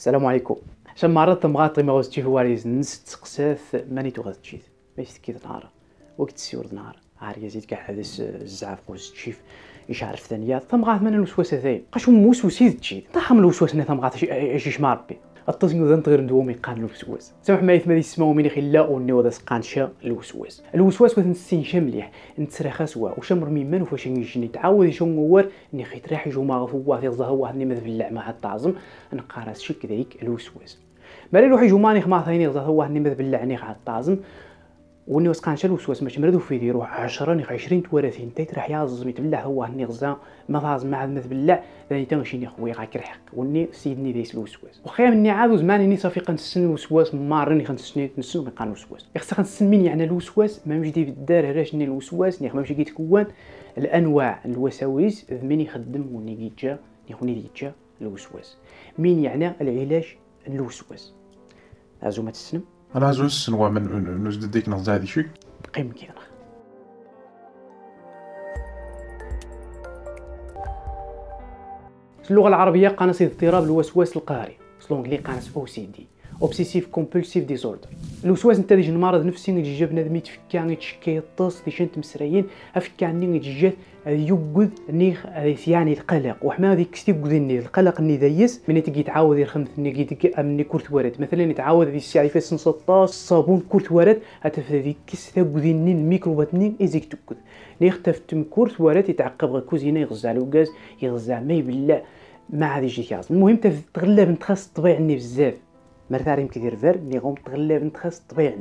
السلام عليكم عشان معرض مغاطي ما غزتي هو ريز نست ماني تو غزتشيت ما يفتكي نهار وقت السيور نهار عارية زيد كاع هذا الزعاف غوز تشيف إيش عارف ثانية ثم غاث من الوسواس ثاي قاش موسوسي تشيد طاحم الوسواس ثم غاث إيش ما ربي التزنيو ذا نتغير ندوم يقان الوسواس سامح ما يثما السماء من خلا ونيو ذا سقانشا الوسواس الوسواس وثن السنشا مليح نتسرخا خاسوا وشمر ميمان وفاش يجني تعاود يشون موار اني خيت راح يجو ما غفوا في الظهر واحد اللعمة مذبلع مع الطعزم نقارس شك ذيك الوسواس مالي لوحي جوماني خما ثاني غزا هو هني مذبلع ني غا الطازم وني وسقان شل وسواس مش مردو في ديرو 10 نخ 20 30 تيت راح ميت بالله هو هني غزا ما فاز مع بالله ثاني تنشي ني خويا غير حق وني سيدني ديس الوسواس وخيا مني عاد وزمان ني صافي قنسن الوسواس مارني خنسن نسن قان الوسواس خصك خنسن مين يعني الوسواس ما مشدي في الدار علاش ني الوسواس ني ما كي كيتكون الانواع الوساوس من يخدم وني كيتجا يخوني ديتجا الوسواس مين يعني العلاج الوسواس هازو ما تسلم Alla zun tessenwam n uzdid-ik neɣ zɛad-ik? Qqim kan. اللغة العربية قناص اضطراب الوسواس القهري سلونجلي قناص او سي دي اوبسيسيف كومبولسيف ديزوردر الوسواس ديجن مرض نفسي اللي جا بنادم يتفكى يتشكى يطس شنت مسريين افكى اني جات يوقد نيخ يعني القلق وحما هذيك كستيب القلق اني دايس من تجي تعاود يرخم ثني كي امني كرت ورد مثلا يتعاود هذه الساعه في سن 16 صابون كرت ورد اتف هذيك كستا قدني الميكروبات نين ازيك تكد نيخ تفتم كرت ورد يتعقب كوزينه يغزع لوكاز يغزع ما يبلع ما هذه يجي المهم تغلب نتخص الطبيعي بزاف مرتاريم كدير فير فيرب غوم تغلب نتخس طبيعي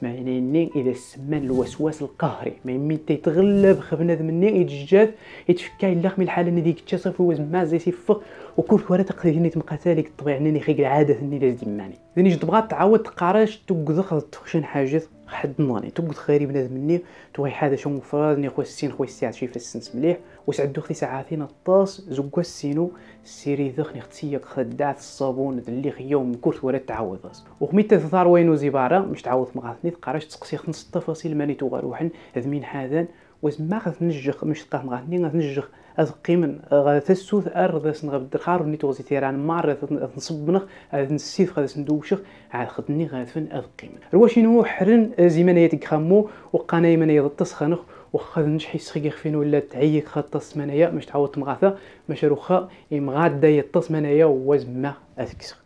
سمعيني ني اذا سمان الوسواس القهري ما يمي تيتغلب خبنا مني يتجات يتفكا الا خمي الحاله ني ديك تصف هو ما زي سيفق وكل كره تقدر ني تبقى ثالك طبيعي ني خيق العاده ني لازم ماني دني جد بغات تعاود تقارش توقذ خذ تخشن حاجه حد ناني قلت خيري بنادم مني غي حدا شوم مفراد ني خو خوستي شي في السنس مليح وسعدو ختي ساعاتين الطاس زوكا السينو سيري ذخني ختيك خدات الصابون اللي خيوم كرت ولا تعوض وخميت تثار وينو زبارة مش تعوض مغاثني تقراش تسقسي خمس تفاصيل ماني تو توغروحن هذمين حاذان وزما غتنجخ مش تقاه مغاثني غتنجخ اذ قيمن غتسوث ارضسن غبدقار نيتوزي تيران مار نصبنخ نسيف غادس ندوشخ عاد خدني فن اذ قيمن رواش نو حرن آه، زيمان يتك خمو وقانا من يضطس خنخ نش نجحي سخيغ فين ولا تعيك خا طس منايا مش تعاود تمغاثا ماشي روخا يمغاد دا يطس منايا وزما اثكسخ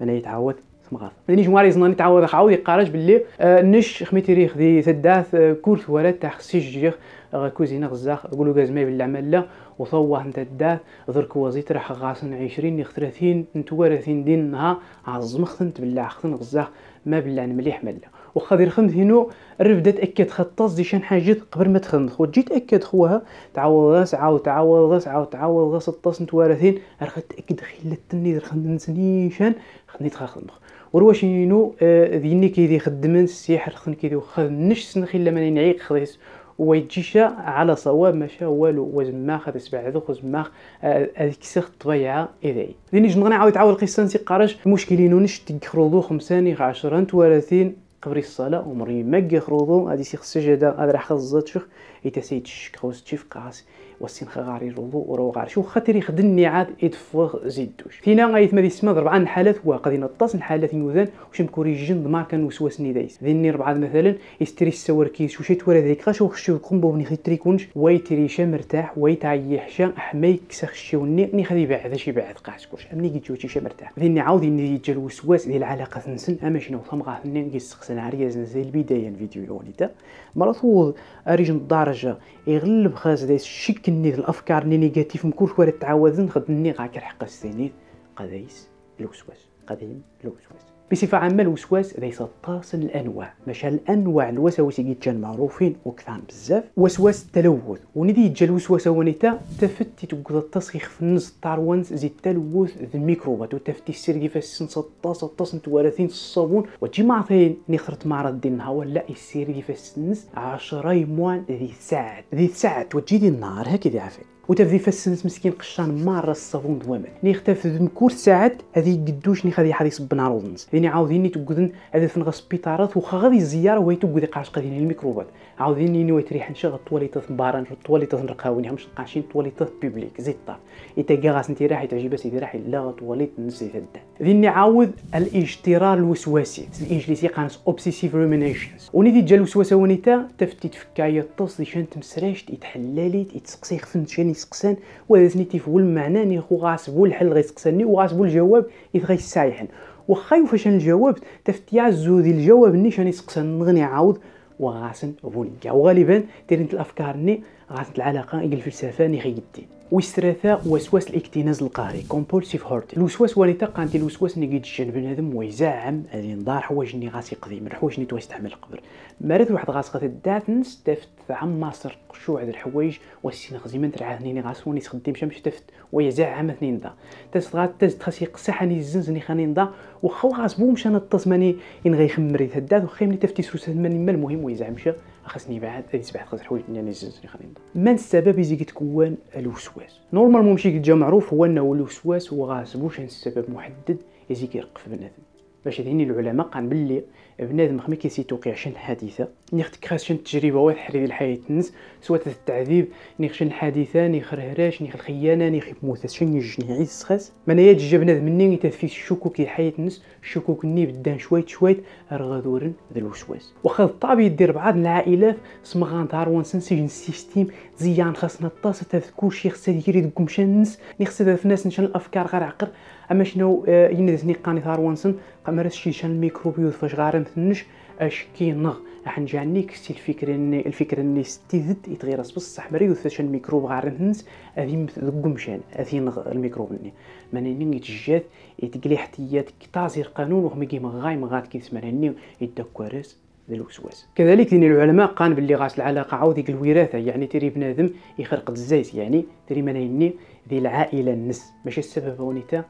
منايا تعاود تمغار يعني جواري زناني تعاود عاود يقارج باللي آه، نش خميتي ريخ دي تداث آه، كورت ولا تاع خصي جيغ آه، كوزينة غزاخ قولو قولوا ماي بالعمل لا وصوه انت الداث ذرك وزيت راح غاسن عشرين نخ ثلاثين نتوارثين دينها عزمخ تنت بالله خصن غزاخ ما بالله مليح ملا واخا دير خمد هينو الرف دا تاكد خطاص دي شان حاجات قبل ما خو تجي تاكد خوها تعوض غاس عاود تعوض غاس عاود تعوض غاس الطاس نتوارثين راه تاكد خلال التني در خند نسني شان خني تخا خنخ ورواش ينو آه ذيني كيدي خدمن السياح خن كيدي وخا نش سنخي لما نعيق خليس ويتجيشا على صواب ما شاء والو وزن ما خذ سبع هذوك وزماخ آه، هذيك سيخ الطبيعه اذاعي ديني جنغنا عاود عاود القصه نسي قارش المشكلين ونش تيخرضو خمساني عشرة 30 قبري الصلاة ومر يمك يخرجوا غادي يسيخ السجدة هذا راه خاص الشيخ يتسيتش كروز تشيف قاس والسين خغاري روضو وروغار شو خاطر يخدم النعاد يتفوغ زيدوش تينا غايت ما ديسما ربعة هو واقدين الطاس نحالات نيوذان وش مكوري جند ماركا نوسواس نيدايس ذيني ربعة مثلا يستري السور كيس وشي تورا ذيك غاش وخشيو كومبو بني ويتري ويتريشا مرتاح ويتعيحشا حمايك كسخشيو وني ني خدي بعد شي بعد قاس كلش امني كي تشوتي شي مرتاح ذيني عاود يجي الوسواس ديال العلاقة نسن اما شنو ثم غا ثنين كيسقسن عريا زي البداية الفيديو يونيتا مرات اريجن الدار حاجه يغلب خاص دا الشكني الافكار ني نيجاتيف مكل كوار تعاودن غد ني غا كرحق السنين قدايس الوسواس قديم الوسواس بصفة عامة الوسواس ليس طاسا الأنواع ماشي الأنواع الوساوس اللي كان معروفين وكثان بزاف وسواس التلوث وندي يتجا الوسواس ونتا تفتي توقد التصيخ في النص تاروانس زي التلوث ذي الميكروبات وتفتي السير كيفاش سنسة سطاس سطاس متوارثين الصابون وتجي معطين نخرت معرض ديال النهار لا السير كيفاش سنس عشرين يموان ذي ساعة ذي ساعة وتجي دي النهار هكذا عفاك وتفدي فاسنس مسكين قشان مارة الصابون دوامن ني اختفت مكور ساعات هذه قدوش ني خذي حدي صبنا روزنس يعني عاوديني تقدن هذا فنغ سبيطارات وخا غادي الزياره وهي تقدي قاش قدين الميكروبات عاوديني ني ويتريح نشغ مباران مبارن الطواليطه نرقاوني همش نقاشين الطواليطه بيبليك زيت طاف ايتا كاغاس نتي راحي تعجب سيدي راحي لا طواليط نسيت هدا ذيني عاود الاجترار الوسواسي الانجليزي قانس اوبسيسيف ريمينيشنز وني ديال الوسواسة ونيتا تفتي تفكايه دي ديشان تمسراش يتحلالي يتسقسي خفنت يسقسان وهذا ثني تيفول المعنى ني خو غاسبو الحل غيسقساني وغاسبو الجواب إذ غيسايحن واخا فاش الجواب تفتيا زودي الجواب ني شاني سقسان نغني عاود وغاسن بونيا وغالبا ترنت الافكار ني غاسن العلاقه الى الفلسفه ني خيدي ويسترثا وسواس الاكتناز القهري كومبولسيف هورت الوسواس وانا تقانت الوسواس ني يتجن بنادم ويزعم هذه نضار حوايج ني غاسي قديم من حوايج ني توا يستعمل قبل مارث واحد غاسقة غاتدات نستفت فعماصر قشوع هاد الحوايج وسين غزيما ترعاه نيني غاسوني تخدم شمش تفت ويا عام ثنين دا تسغات تسخاس تخسي اني الزنزني خانين دا وخو غاسبو مشى نطز ماني ان غيخمري تهدات واخا ملي تفتي سوس ماني ما المهم ويا زعما خاصني بعد هذه سبع خاص الحوايج اللي الزنزني خانين دا من السبب يزيد تكون الوسواس نورمالمون ماشي جا معروف هو انه الوسواس وغاسبوش شان السبب محدد يزيد يرقف بنادم باش هذيني العلماء قال باللي بنادم خمي توقيع شن حادثه نيخت كخاس شن تجربه واحد حري الحياه تنس سوا التعذيب نيخ شن حادثة نيخ رهراش نيخ الخيانه نيخ خيب شن يجني عيس سخاس ما نيا جا بنادم مني يتاد فيه الشكوك الحياه تنس الشكوك ني بدان شوية شويت رغادورن ذا الوسواس واخا الطبيب يدير بعض العائلات سمغان ونسن سجن السيستيم زيان خاصنا الطاسة تاع كلشي خصها ديري دكم شن نس نيخ خصها في الناس نشان الافكار غير عقل اما شنو آه، ينزني قاني ونسن قمرس شي شان فاش غارم مثنش اش كينغ حنجعني كسي الفكر اني الفكر اني ستيدت يتغيرس بصح مريو وثاش الميكروب غار نهنس اذي ذقمشان اذي نغ الميكروب ني ماني يتجات يتقلي حتيات كتازير قانون وهم كيما غايم غات كيسمعني يدكورس الوسواس كذلك دين العلماء قال باللي غاس العلاقه عاود ديك الوراثه يعني تري بنادم يخرق الزيت يعني تيري منيني ذي العائله النس ماشي السبب ونتا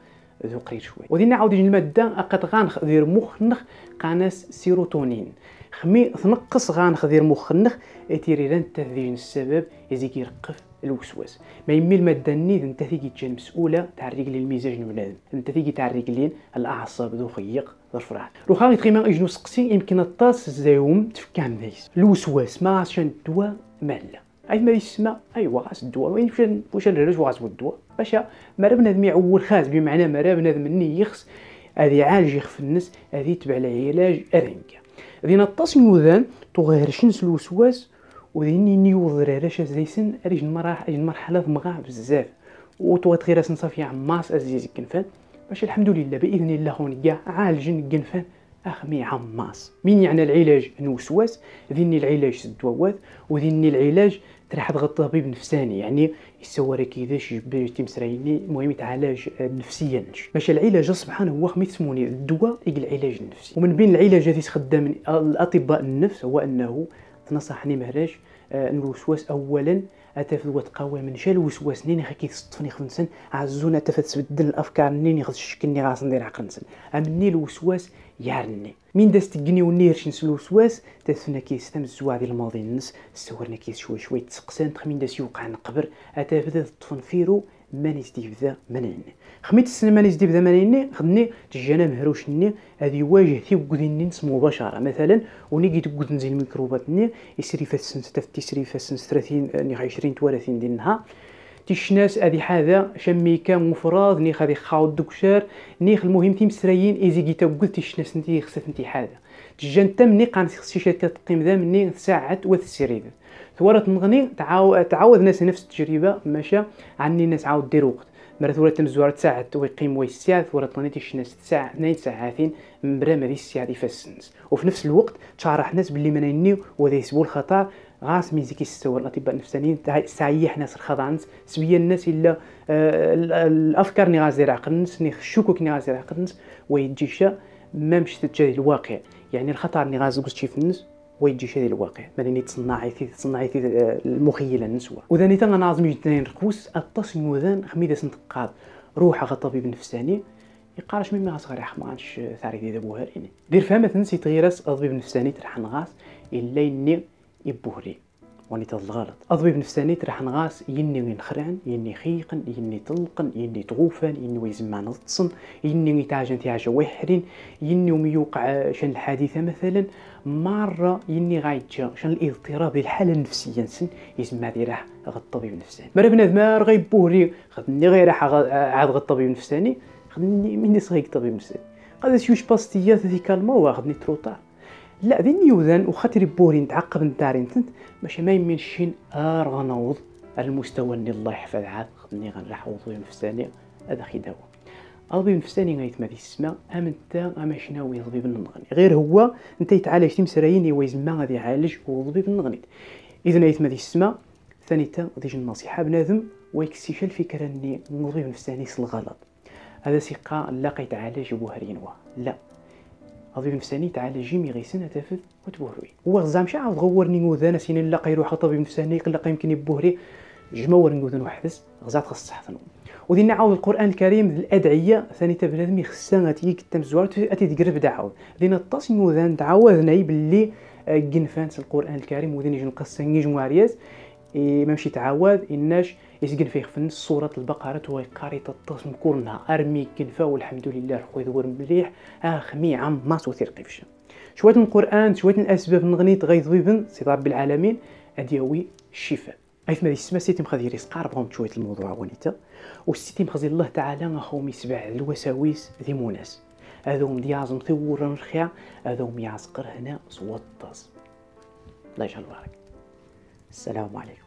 قريت شوي ودينا عاود الماده قد غنخدير مخنخ قناس سيروتونين خمي تنقص غنخدير مخنخ لان التهذيب السبب يزيك يرقف الوسواس ما يمي الماده النيد انت تيجي تجي المسؤوله تاع الرجلين المزاج الولاد انت تيجي تاع الرجلين الاعصاب ذو خيق ذو الفرح لو خاغي تقيما يجنو سقسي يمكن الطاس زاوم تفكام نايس الوسواس ما عشان الدواء مالا اي ما يسمى ايوا غاس الدواء وين فين واش العلاج غاس الدواء باش مرابنا بنادم يعول خاز بمعنى مرابنا بنادم مني يخس هذه يعالج يخف النس هذه يتبع له علاج ارنكا ذين نطاس نوذان تغير شنس الوسواس وذيني نيوضر رشا زيسن اريج المراحل المرحله مغا بزاف وتوتغير صافي عماس ازيز الكنفان باش الحمد لله باذن الله هون كاع الكنفان اخ اخمي عماس من يعني العلاج نوسواس ذيني العلاج الدواوات وذيني العلاج راح يضغط طبيب نفساني يعني يصور كيفاش يجبر يتم سرايني المهم يتعالج آه، نفسيا باش العلاج سبحانه هو موني الدواء يقل العلاج النفسي ومن بين العلاجات اللي تخدم الاطباء النفس هو انه نصحني مهرج ان آه، الوسواس اولا اتفل وتقوى من شال الوسواس نين خكي تصطفني سن عزونا تفت تبدل الافكار نين غتشكلني غاس ندير عقل نسن امني الوسواس يعني من داس تقني ونيرش نسلو سواس تاسنا كيس تم الزواع ديال الماضي نس سورنا كيس شوي شوي تسقسان تخمين داس يوقع نقبر اتا بدا تطفنفيرو ماني سدي ذا منين خميت السنه ماني سدي ذا منين خدني تجانا مهروش ني هذه واجه تيوكدين نس مباشره مثلا وني كي توكد نزيد الميكروبات ني يسري فاس تفتيسري تفتي سري فاس سنس 30 20 30 ديال النهار تيشناس هذه حاذا شميكا مفراد نيخ هذه خاوض دوكشار نيخ المهم تيم ايزي ايزيكيتا قلت تيشناس نتي خسات نتي حاذا تجان تم مني قان خصي شركة تقيم ذا مني ساعات وثسيريد ثورة نغني تعاو... تعاود ناس نفس التجربة ماشا عني ناس عاود دير وقت مرة ثورة تم زوار و ويقيم و الساعة ثورة تغني تيشناس ساعة ناين ساعاتين مبرا مادي ساعة دي فاسنس وفي نفس الوقت تشارح ناس باللي منيني وذا يسبو الخطر غاس ميزي كيستوى الاطباء النفسانيين سايح ناس خضعنس سويا الناس الا آه، الافكار ني غازير عقلنس ني الشكوك ني غازير عقلنس ويتجيشا ما مشت تجاهل الواقع يعني الخطر ني غازوك في الناس ويتجيشا ديال الواقع ماني تصنعي في تصنعي في آه، المخيله النسوة وذاني تنغ نازم جدين ركوس الطاس نوذان خميده سنتقاد روح غا طبيب نفساني يقارش مما غاس غير حمانش آه، ثاري دي دابوها دير فهمت نسي تغيرس اطبيب نفساني ترحن غاز الا اني يبوري واني تضغلط اضوي بنفساني راح نغاس يني خران يني خيقن يني طلقن يني تغوفن يني ويزمان نطسن يني يتاجن تياجا ويحرين يني وميوقع شن الحادثة مثلا مرة يني غايتجا شن الاضطراب الحالة النفسية نسن يزما دي راح غد الطبيب النفساني مرة بنادم بوري خدني غير راح عاد غد الطبيب النفساني خدني مني صغيق الطبيب النفساني قادس يوش باستيات ذيك المرة غدني تروطار لا ذي يوزان وخاطر بورين تعقب الدارين تنت باش ما يمينشين ار غنوض المستوى اللي الله يحفظ عاد خدني غنلحوض نفساني هذا خداوه أضبي نفساني غايت ما السماء أم نتا أما شناوي ضبي بالنغني غير هو انت يتعالج تمسرايين يويز ما غادي يعالج وضبي بالنغني اذا غايت ما السماء ثاني تا غادي النصيحة بنادم ويكسيش الفكرة أني نضبي نفساني الغلط هذا ثقة لا عالج بوهرينوا لا هذه نفساني تعالجي مي غيسن اتافد وتبوهري وغزا مشى عاود غورني نوذان سين نلقى يروح طبيب نفساني يقلق يمكن يبوهري جماور نوذان وحدس خص تخص حثنو ودينا نعاود القران الكريم الادعيه ثاني تبنادم خصها تيك كتم زوار تاتي تقرب دعاود لان الطاس نوذان تعاودنا باللي آه، قنفانس القران الكريم وذين نجم نقص نجم وعرياز ما مشي تعاود اناش يسكن فيه في صورة سورة البقرة وهي قارطة التصم كورنها أرمي كنفا والحمد لله خذ ور مليح أخمي عم ما صوتي قفش شوية القرآن شوية الأسباب نغني تغيظ بيبن سيد رب العالمين أديوي الشفاء أيث ماذا سما سيتم خذي رزق عرفهم شوية الموضوع ونيتا وسيتم خذي الله تعالى أخوهم يسبع الوساويس ذي موناس هذوم ديازم مثور رخيع هذوم يعزقر هنا صوت الطاس لا يجعل بارك السلام عليكم